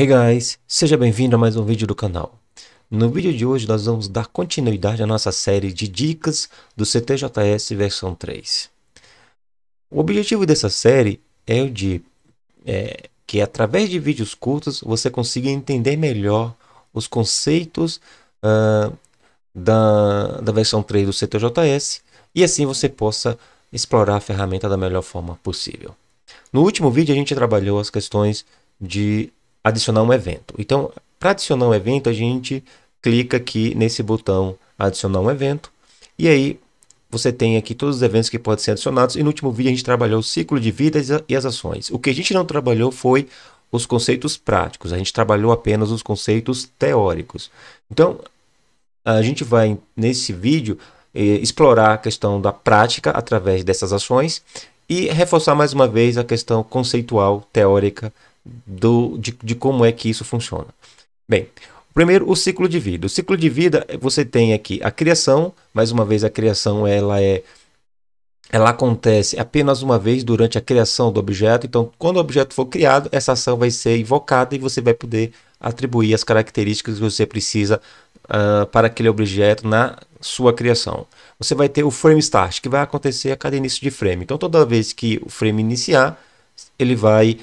Hey guys, seja bem-vindo a mais um vídeo do canal. No vídeo de hoje nós vamos dar continuidade à nossa série de dicas do CTJS versão 3. O objetivo dessa série é o de é, que através de vídeos curtos você consiga entender melhor os conceitos uh, da, da versão 3 do CTJS e assim você possa explorar a ferramenta da melhor forma possível. No último vídeo a gente trabalhou as questões de adicionar um evento. Então, para adicionar um evento, a gente clica aqui nesse botão adicionar um evento. E aí você tem aqui todos os eventos que podem ser adicionados. E no último vídeo a gente trabalhou o ciclo de vida e as ações. O que a gente não trabalhou foi os conceitos práticos. A gente trabalhou apenas os conceitos teóricos. Então, a gente vai nesse vídeo é, explorar a questão da prática através dessas ações e reforçar mais uma vez a questão conceitual teórica do, de, de como é que isso funciona. Bem, primeiro o ciclo de vida. O ciclo de vida você tem aqui a criação, mais uma vez a criação ela é ela acontece apenas uma vez durante a criação do objeto. Então, quando o objeto for criado, essa ação vai ser invocada e você vai poder atribuir as características que você precisa uh, para aquele objeto na sua criação. Você vai ter o frame start, que vai acontecer a cada início de frame. Então, toda vez que o frame iniciar, ele vai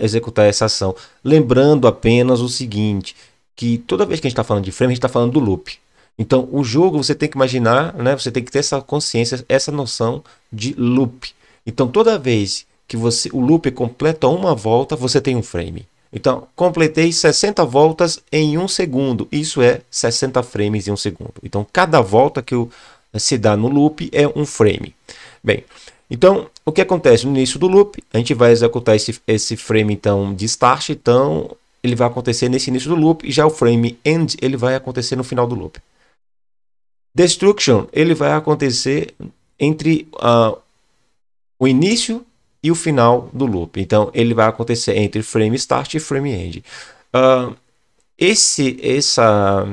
executar essa ação. Lembrando apenas o seguinte, que toda vez que a gente está falando de frame, a gente está falando do loop. Então, o jogo você tem que imaginar, né? Você tem que ter essa consciência, essa noção de loop. Então, toda vez que você o loop completa uma volta, você tem um frame. Então, completei 60 voltas em um segundo. Isso é 60 frames em um segundo. Então, cada volta que o, se dá no loop é um frame. Bem, então o que acontece no início do loop? A gente vai executar esse, esse frame então de start, então ele vai acontecer nesse início do loop e já o frame end ele vai acontecer no final do loop. Destruction ele vai acontecer entre uh, o início e o final do loop. Então ele vai acontecer entre frame start e frame end. Uh, esse, essa,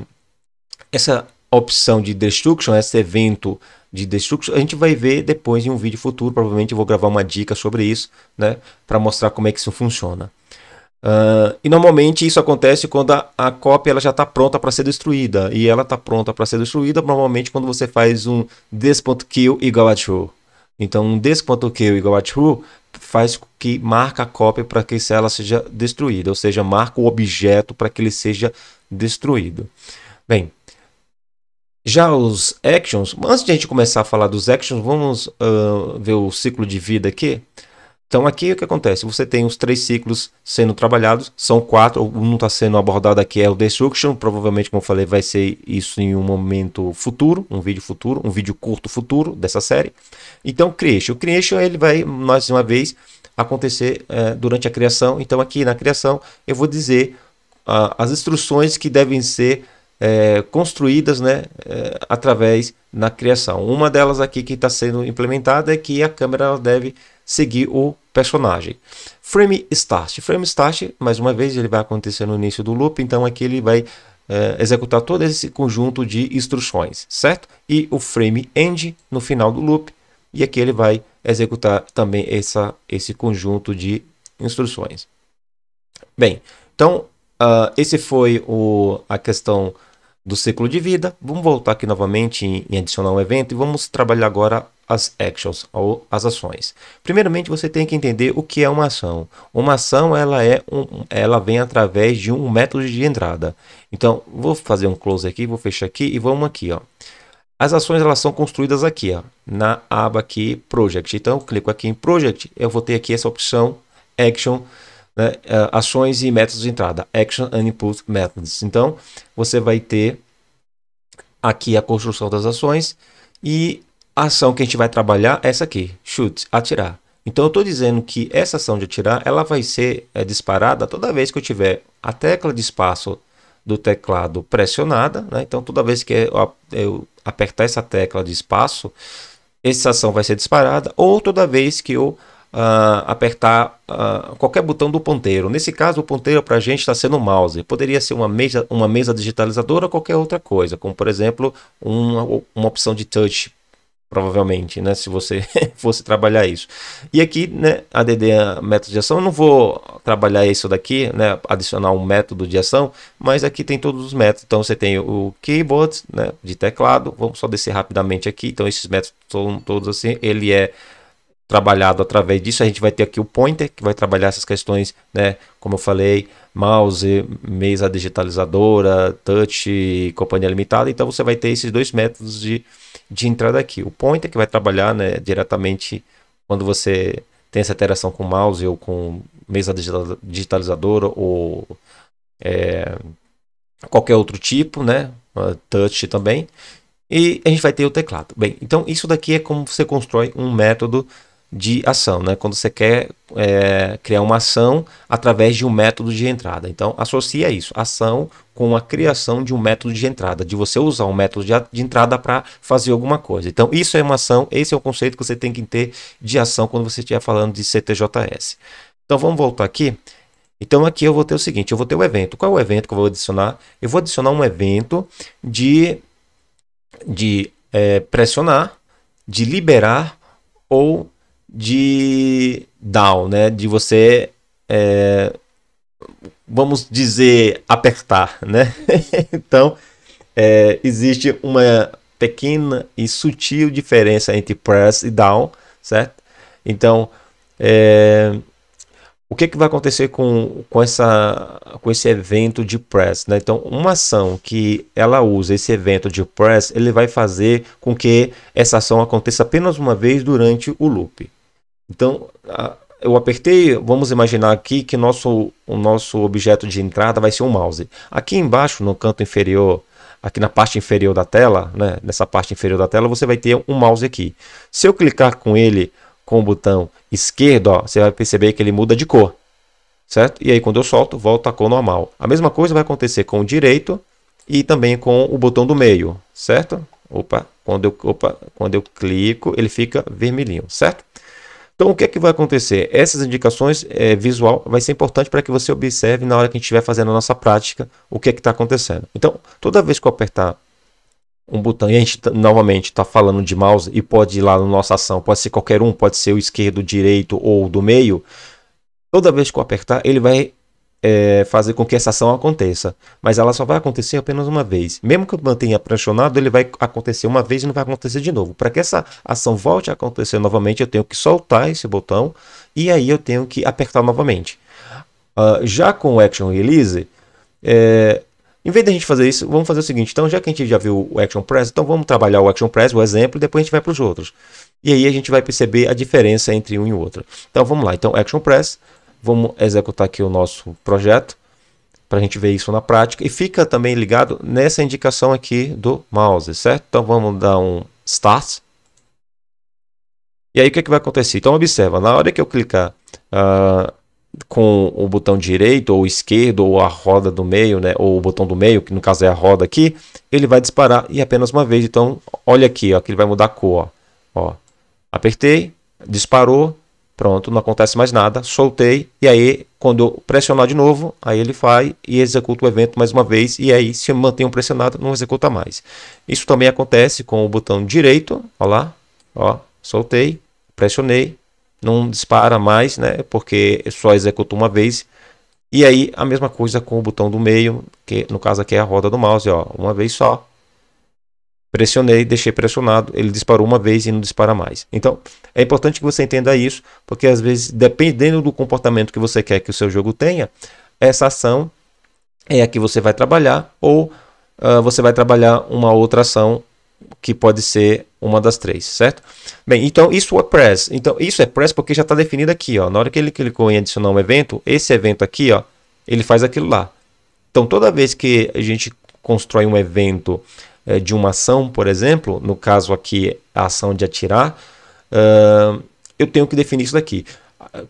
essa opção de Destruction, esse evento de Destruction, a gente vai ver depois em um vídeo futuro, provavelmente eu vou gravar uma dica sobre isso, né, para mostrar como é que isso funciona. Uh, e normalmente isso acontece quando a, a cópia ela já está pronta para ser destruída. E ela está pronta para ser destruída normalmente quando você faz um this.kill igual a true. Então um this.kill igual a true faz que marca a cópia para que ela seja destruída. Ou seja, marca o objeto para que ele seja destruído. Bem, já os actions, antes de a gente começar a falar dos actions, vamos uh, ver o ciclo de vida aqui. Então aqui o que acontece? Você tem os três ciclos sendo trabalhados, são quatro, um está sendo abordado aqui é o Destruction, provavelmente como eu falei vai ser isso em um momento futuro, um vídeo futuro, um vídeo curto futuro dessa série. Então Creation, o Creation ele vai mais uma vez acontecer eh, durante a criação, então aqui na criação eu vou dizer uh, as instruções que devem ser é, construídas né, é, através na criação. Uma delas aqui que está sendo implementada é que a câmera deve seguir o personagem. Frame Start. Frame Start, mais uma vez, ele vai acontecer no início do loop, então aqui ele vai é, executar todo esse conjunto de instruções, certo? E o Frame End no final do loop, e aqui ele vai executar também essa, esse conjunto de instruções. Bem, então uh, esse foi o, a questão do ciclo de vida. Vamos voltar aqui novamente em, em adicionar um evento e vamos trabalhar agora as actions ou as ações. Primeiramente, você tem que entender o que é uma ação. Uma ação ela é um, ela vem através de um método de entrada. Então, vou fazer um close aqui, vou fechar aqui e vamos aqui, ó. As ações elas são construídas aqui, ó, na aba aqui Project. Então, clico aqui em Project, eu vou ter aqui essa opção Action né, é, ações e métodos de entrada, Action and Input Methods. Então, você vai ter aqui a construção das ações e a ação que a gente vai trabalhar é essa aqui, Shoot, atirar. Então, eu estou dizendo que essa ação de atirar, ela vai ser é, disparada toda vez que eu tiver a tecla de espaço do teclado pressionada. Né? Então, toda vez que eu, apertar essa tecla de espaço, essa ação vai ser disparada. Ou toda vez que eu uh, apertar uh, qualquer botão do ponteiro. Nesse caso, o ponteiro para a gente está sendo o mouse. Poderia ser uma mesa, uma mesa digitalizadora ou qualquer outra coisa, como por exemplo uma, uma opção de touch provavelmente, né, se você fosse trabalhar isso. E aqui, né, ADD é método de ação, eu não vou trabalhar isso daqui, né, adicionar um método de ação, mas aqui tem todos os métodos. Então você tem o keyboard, né, de teclado. Vamos só descer rapidamente aqui. Então esses métodos são todos assim, ele é trabalhado através disso. A gente vai ter aqui o pointer, que vai trabalhar essas questões, né? Como eu falei, mouse, mesa digitalizadora, touch e companhia limitada. Então você vai ter esses dois métodos de, de entrada aqui. O pointer, que vai trabalhar né, diretamente quando você tem essa interação com mouse ou com mesa digitalizadora ou é, qualquer outro tipo, né? Ah, touch também. E a gente vai ter o teclado. Bem, então isso daqui é como você constrói um método de ação, né? quando você quer é, criar uma ação através de um método de entrada. Então, associa isso, ação com a criação de um método de entrada, de você usar um método de, de entrada para fazer alguma coisa. Então, isso é uma ação, esse é o conceito que você tem que ter de ação quando você estiver falando de CTJS. Então, vamos voltar aqui. Então, aqui eu vou ter o seguinte, eu vou ter o evento. Qual é o evento que eu vou adicionar? Eu vou adicionar um evento de, de é, pressionar, de liberar ou de down, né? De você, é, vamos dizer, apertar, né? então, é, existe uma pequena e sutil diferença entre press e down, certo? Então, é, o que, é que vai acontecer com, com, essa, com esse evento de press? Né? Então, uma ação que ela usa esse evento de press, ele vai fazer com que essa ação aconteça apenas uma vez durante o loop. Então, eu apertei, vamos imaginar aqui que nosso, o nosso objeto de entrada vai ser um mouse. Aqui embaixo, no canto inferior, aqui na parte inferior da tela, né, nessa parte inferior da tela, você vai ter um mouse aqui. Se eu clicar com ele com o botão esquerdo, ó, você vai perceber que ele muda de cor. Certo? E aí quando eu solto, volta a cor normal. A mesma coisa vai acontecer com o direito e também com o botão do meio, certo? Opa, quando eu, opa, quando eu clico, ele fica vermelhinho, certo? Então, o que é que vai acontecer? Essas indicações é, visual vai ser importante para que você observe na hora que a gente estiver fazendo a nossa prática o que é que está acontecendo. Então, toda vez que eu apertar um botão e a gente tá, novamente está falando de mouse e pode ir lá na nossa ação, pode ser qualquer um, pode ser o esquerdo, o direito ou o do meio. Toda vez que eu apertar, ele vai é, fazer com que essa ação aconteça. Mas ela só vai acontecer apenas uma vez. Mesmo que eu mantenha pressionado, ele vai acontecer uma vez e não vai acontecer de novo. Para que essa ação volte a acontecer novamente, eu tenho que soltar esse botão e aí eu tenho que apertar novamente. Uh, já com o Action Release, é, em vez da gente fazer isso, vamos fazer o seguinte. Então, já que a gente já viu o Action Press, então vamos trabalhar o Action Press, o exemplo, e depois a gente vai para os outros. E aí a gente vai perceber a diferença entre um e o outro. Então, vamos lá. Então, Action Press, Vamos executar aqui o nosso projeto para a gente ver isso na prática. E fica também ligado nessa indicação aqui do mouse, certo? Então vamos dar um Start. E aí o que, é que vai acontecer? Então observa, na hora que eu clicar uh, com o botão direito ou esquerdo ou a roda do meio, né, ou o botão do meio, que no caso é a roda aqui, ele vai disparar e apenas uma vez. Então olha aqui, ó, que ele vai mudar a cor. Ó. ó. Apertei, disparou, Pronto, não acontece mais nada. Soltei. E aí, quando eu pressionar de novo, aí ele vai e executa o evento mais uma vez. E aí, se eu mantenho pressionado, não executa mais. Isso também acontece com o botão direito. Ó lá. Ó, soltei, pressionei. Não dispara mais, né? Porque só executa uma vez. E aí, a mesma coisa com o botão do meio, que no caso aqui é a roda do mouse, ó, uma vez só, Pressionei, deixei pressionado, ele disparou uma vez e não dispara mais. Então, é importante que você entenda isso, porque às vezes, dependendo do comportamento que você quer que o seu jogo tenha, essa ação é a que você vai trabalhar, ou uh, você vai trabalhar uma outra ação que pode ser uma das três, certo? Bem, então isso é press. Então isso é press porque já está definido aqui, ó. Na hora que ele clicou em adicionar um evento, esse evento aqui, ó, ele faz aquilo lá. Então toda vez que a gente constrói um evento é, de uma ação, por exemplo, no caso aqui a ação de atirar, uh, eu tenho que definir isso daqui.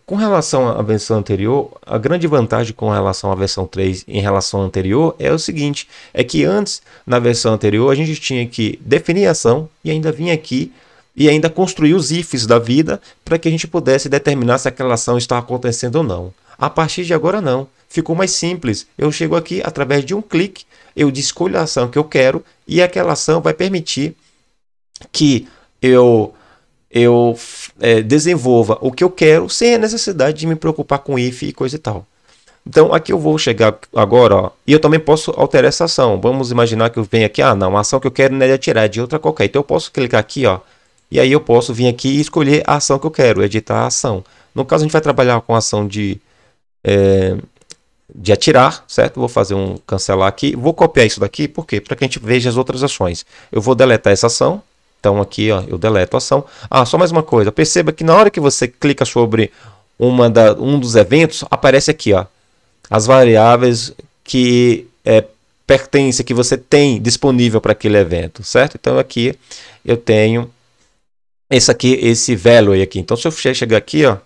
Com relação à versão anterior, a grande vantagem com relação à versão 3 em relação à anterior é o seguinte: é que antes, na versão anterior, a gente tinha que definir a ação e ainda vinha aqui e ainda construir os ifs da vida para que a gente pudesse determinar se aquela ação está acontecendo ou não. A partir de agora não. Ficou mais simples. Eu chego aqui através de um clique, eu escolho a ação que eu quero e aquela ação vai permitir que eu eu é, desenvolva o que eu quero sem a necessidade de me preocupar com if e coisa e tal. Então aqui eu vou chegar agora, ó, e eu também posso alterar essa ação. Vamos imaginar que eu venho aqui, ah, não, a ação que eu quero não é de atirar, é de outra qualquer. Então eu posso clicar aqui, ó, e aí eu posso vir aqui e escolher a ação que eu quero, editar a ação. No caso a gente vai trabalhar com a ação de é, de atirar, certo? Vou fazer um cancelar aqui. Vou copiar isso daqui, por quê? Para que a gente veja as outras ações. Eu vou deletar essa ação. Então aqui ó, eu deleto a ação. Ah, só mais uma coisa. Perceba que na hora que você clica sobre uma da, um dos eventos, aparece aqui ó, as variáveis que é, pertencem, que você tem disponível para aquele evento, certo? Então aqui eu tenho esse aqui, esse value aqui. Então se eu chegar aqui, ó,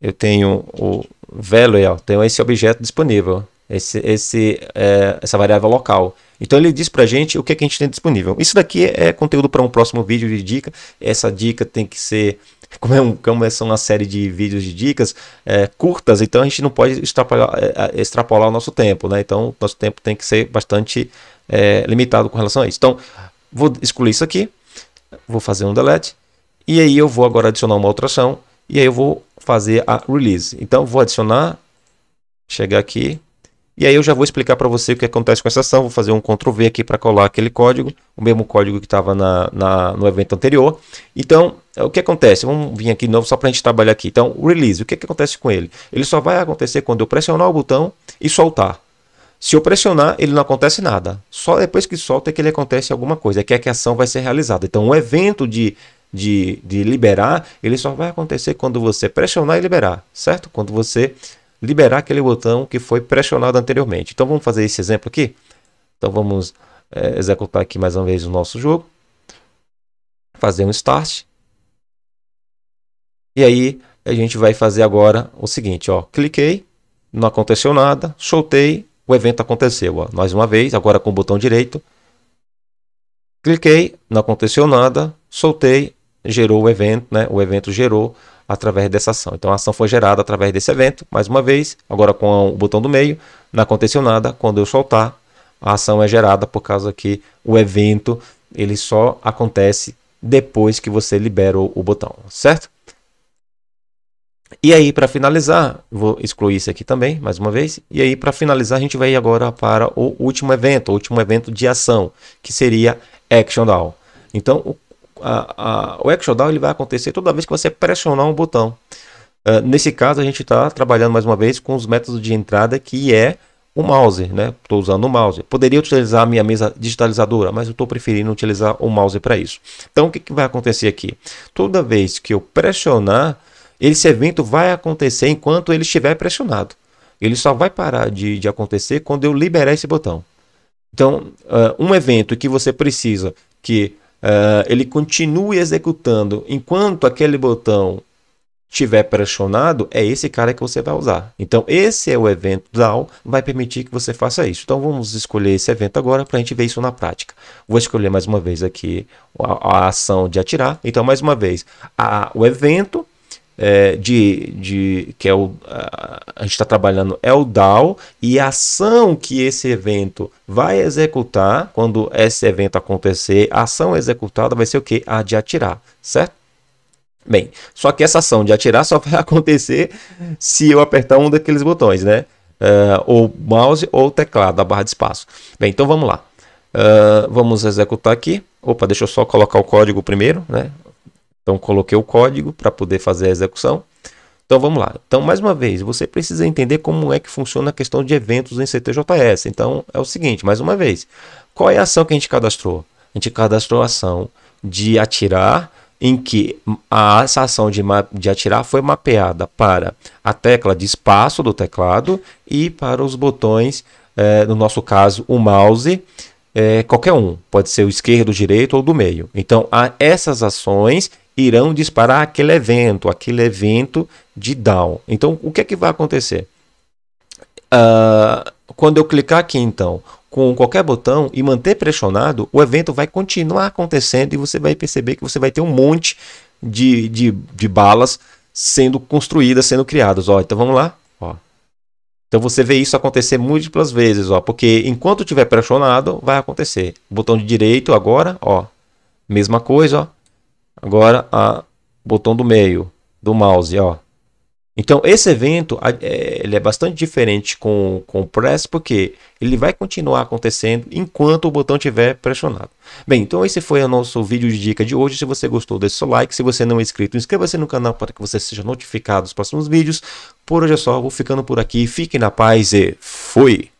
eu tenho o value, tenho esse objeto disponível, esse, esse, é, essa variável local. Então ele diz para a gente o que, é que a gente tem disponível. Isso daqui é conteúdo para um próximo vídeo de dica. Essa dica tem que ser, como é, um, como é uma série de vídeos de dicas é, curtas, então a gente não pode extrapolar, é, é, extrapolar o nosso tempo, né? Então o nosso tempo tem que ser bastante é, limitado com relação a isso. Então vou excluir isso aqui, vou fazer um delete e aí eu vou agora adicionar uma alteração ação e aí eu vou fazer a release. Então vou adicionar, chegar aqui. E aí eu já vou explicar para você o que acontece com essa ação. Vou fazer um Ctrl V aqui para colar aquele código. O mesmo código que estava na, na, no evento anterior. Então, é o que acontece? Vamos vir aqui de novo só para a gente trabalhar aqui. Então, release, o que, que acontece com ele? Ele só vai acontecer quando eu pressionar o botão e soltar. Se eu pressionar, ele não acontece nada. Só depois que solta é que ele acontece alguma coisa, é que, é que a ação vai ser realizada. Então, o evento de de, de liberar, ele só vai acontecer quando você pressionar e liberar, certo? Quando você liberar aquele botão que foi pressionado anteriormente. Então vamos fazer esse exemplo aqui. Então vamos é, executar aqui mais uma vez o nosso jogo. Fazer um start. E aí a gente vai fazer agora o seguinte, ó, cliquei, não aconteceu nada, soltei, o evento aconteceu, ó. Mais uma vez, agora com o botão direito. Cliquei, não aconteceu nada, soltei, gerou o evento, né? O evento gerou através dessa ação. Então a ação foi gerada através desse evento, mais uma vez, agora com o botão do meio, não aconteceu nada, quando eu soltar, a ação é gerada por causa que o evento ele só acontece depois que você libera o, botão, certo? E aí, para finalizar, vou excluir isso aqui também, mais uma vez. E aí, para finalizar, a gente vai agora para o último evento, o último evento de ação, que seria Action DAO. Então, a, a, o action down ele vai acontecer toda vez que você pressionar um botão. Uh, nesse caso, a gente está trabalhando mais uma vez com os métodos de entrada que é o mouse, né? Estou usando o mouse. Poderia utilizar a minha mesa digitalizadora, mas eu estou preferindo utilizar o mouse para isso. Então, o que, que vai acontecer aqui? Toda vez que eu pressionar, esse evento vai acontecer enquanto ele estiver pressionado. Ele só vai parar de, de acontecer quando eu liberar esse botão. Então, uh, um evento que você precisa que uh, ele continue executando enquanto aquele botão tiver pressionado, é esse cara que você vai usar. Então, esse é o evento DAO, vai permitir que você faça isso. Então, vamos escolher esse evento agora para a gente ver isso na prática. Vou escolher mais uma vez aqui a, a ação de atirar. Então, mais uma vez, a, o evento é, de, de que é o, a, a gente está trabalhando é o DAO e a ação que esse evento vai executar quando esse evento acontecer, a ação executada vai ser o que? A de atirar, certo? Bem, só que essa ação de atirar só vai acontecer se eu apertar um daqueles botões, né? Uh, ou mouse ou teclado, a barra de espaço. Bem, então vamos lá. Uh, vamos executar aqui. Opa, deixa eu só colocar o código primeiro, né? Então coloquei o código para poder fazer a execução. Então vamos lá. Então mais uma vez, você precisa entender como é que funciona a questão de eventos em CTJS. Então é o seguinte, mais uma vez, qual é a ação que a gente cadastrou? A gente cadastrou a ação de atirar em que a, essa ação de, de atirar foi mapeada para a tecla de espaço do teclado e para os botões, é, no nosso caso, o mouse, é, qualquer um, pode ser o esquerdo, o direito ou do meio. Então, a, essas ações irão disparar aquele evento, aquele evento de down. Então, o que é que vai acontecer? Uh, quando eu clicar aqui, então, com qualquer botão e manter pressionado, o evento vai continuar acontecendo e você vai perceber que você vai ter um monte de, de, de balas sendo construídas, sendo criadas. Ó, então vamos lá. Ó. Então você vê isso acontecer múltiplas vezes, ó, porque enquanto tiver pressionado, vai acontecer. Botão de direito agora, ó, mesma coisa, ó. Agora, o botão do meio do mouse, ó. Então, esse evento é, ele é bastante diferente com, com o press, porque ele vai continuar acontecendo enquanto o botão estiver pressionado. Bem, então esse foi o nosso vídeo de dica de hoje. Se você gostou, deixe seu like. Se você não é inscrito, inscreva-se no canal para que você seja notificado dos próximos vídeos. Por hoje é só, vou ficando por aqui. Fique na paz e fui!